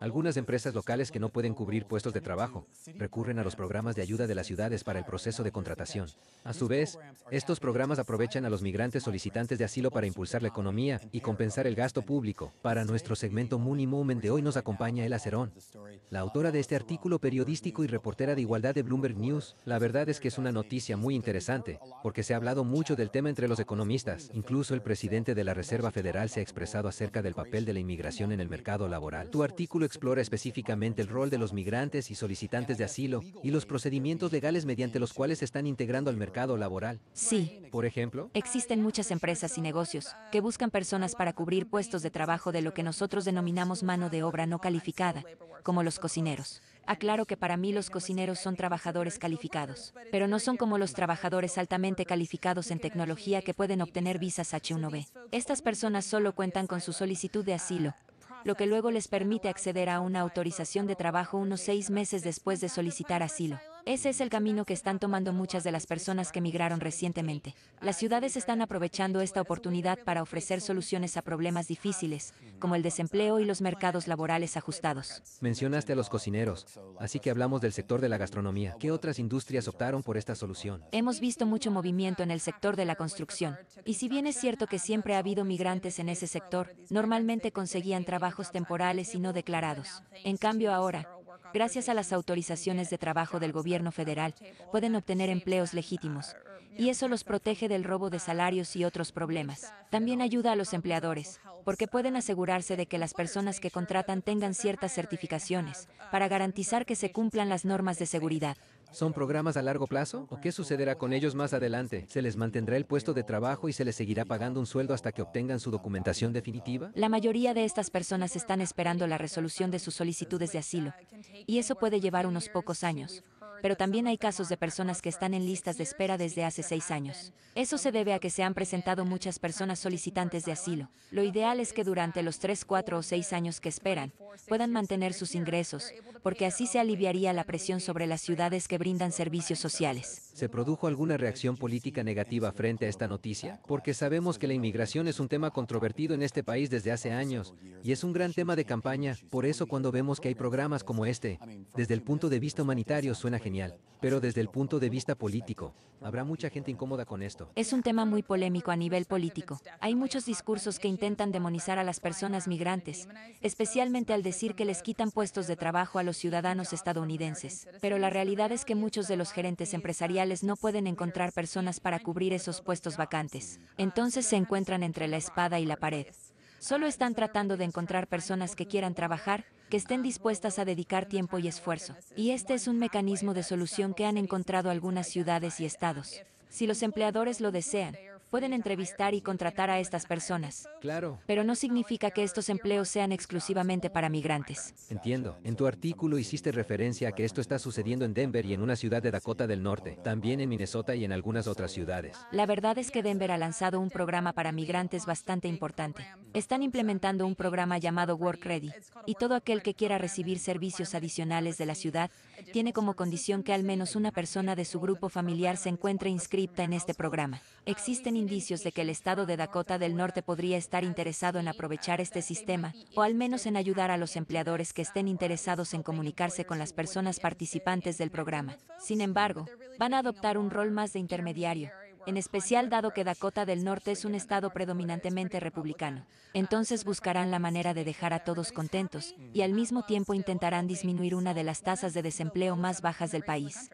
Algunas empresas locales que no pueden cubrir puestos de trabajo recurren a los programas de ayuda de las ciudades para el proceso de contratación. A su vez, estos programas aprovechan a los migrantes solicitantes de asilo para impulsar la economía y compensar el gasto público. Para nuestro segmento Money Moment de hoy nos acompaña El Acerón, la autora de este artículo periodístico y reportera de igualdad de Bloomberg News. La verdad es que es una noticia muy interesante, porque se ha hablado mucho del tema entre los economistas. Incluso el presidente de la Reserva Federal se ha expresado acerca del papel de la inmigración en el mercado laboral. Tu artículo explora específicamente el rol de los migrantes y solicitantes de asilo y los procedimientos legales mediante los cuales se están integrando al mercado laboral. Sí. Por ejemplo. Existen muchas empresas y negocios que buscan personas para cubrir puestos de trabajo de lo que nosotros denominamos mano de obra no calificada, como los cocineros. Aclaro que para mí los cocineros son trabajadores calificados, pero no son como los trabajadores altamente calificados en tecnología que pueden obtener visas H1B. Estas personas solo cuentan con su solicitud de asilo lo que luego les permite acceder a una autorización de trabajo unos seis meses después de solicitar asilo. Ese es el camino que están tomando muchas de las personas que migraron recientemente. Las ciudades están aprovechando esta oportunidad para ofrecer soluciones a problemas difíciles, como el desempleo y los mercados laborales ajustados. Mencionaste a los cocineros, así que hablamos del sector de la gastronomía. ¿Qué otras industrias optaron por esta solución? Hemos visto mucho movimiento en el sector de la construcción, y si bien es cierto que siempre ha habido migrantes en ese sector, normalmente conseguían trabajos temporales y no declarados. En cambio ahora, gracias a las autorizaciones de trabajo del gobierno federal, pueden obtener empleos legítimos, y eso los protege del robo de salarios y otros problemas. También ayuda a los empleadores, porque pueden asegurarse de que las personas que contratan tengan ciertas certificaciones, para garantizar que se cumplan las normas de seguridad. ¿Son programas a largo plazo? ¿O qué sucederá con ellos más adelante? ¿Se les mantendrá el puesto de trabajo y se les seguirá pagando un sueldo hasta que obtengan su documentación definitiva? La mayoría de estas personas están esperando la resolución de sus solicitudes de asilo, y eso puede llevar unos pocos años pero también hay casos de personas que están en listas de espera desde hace seis años. Eso se debe a que se han presentado muchas personas solicitantes de asilo. Lo ideal es que durante los tres, cuatro o seis años que esperan, puedan mantener sus ingresos, porque así se aliviaría la presión sobre las ciudades que brindan servicios sociales. ¿Se produjo alguna reacción política negativa frente a esta noticia? Porque sabemos que la inmigración es un tema controvertido en este país desde hace años, y es un gran tema de campaña, por eso cuando vemos que hay programas como este, desde el punto de vista humanitario suena genial pero desde el punto de vista político, habrá mucha gente incómoda con esto. Es un tema muy polémico a nivel político. Hay muchos discursos que intentan demonizar a las personas migrantes, especialmente al decir que les quitan puestos de trabajo a los ciudadanos estadounidenses. Pero la realidad es que muchos de los gerentes empresariales no pueden encontrar personas para cubrir esos puestos vacantes. Entonces se encuentran entre la espada y la pared. Solo están tratando de encontrar personas que quieran trabajar, que estén dispuestas a dedicar tiempo y esfuerzo. Y este es un mecanismo de solución que han encontrado algunas ciudades y estados. Si los empleadores lo desean, pueden entrevistar y contratar a estas personas. Claro. Pero no significa que estos empleos sean exclusivamente para migrantes. Entiendo. En tu artículo hiciste referencia a que esto está sucediendo en Denver y en una ciudad de Dakota del Norte, también en Minnesota y en algunas otras ciudades. La verdad es que Denver ha lanzado un programa para migrantes bastante importante. Están implementando un programa llamado Work Ready, y todo aquel que quiera recibir servicios adicionales de la ciudad tiene como condición que al menos una persona de su grupo familiar se encuentre inscripta en este programa. Existen indicios de que el estado de Dakota del Norte podría estar interesado en aprovechar este sistema, o al menos en ayudar a los empleadores que estén interesados en comunicarse con las personas participantes del programa. Sin embargo, van a adoptar un rol más de intermediario, en especial dado que Dakota del Norte es un estado predominantemente republicano. Entonces buscarán la manera de dejar a todos contentos y al mismo tiempo intentarán disminuir una de las tasas de desempleo más bajas del país.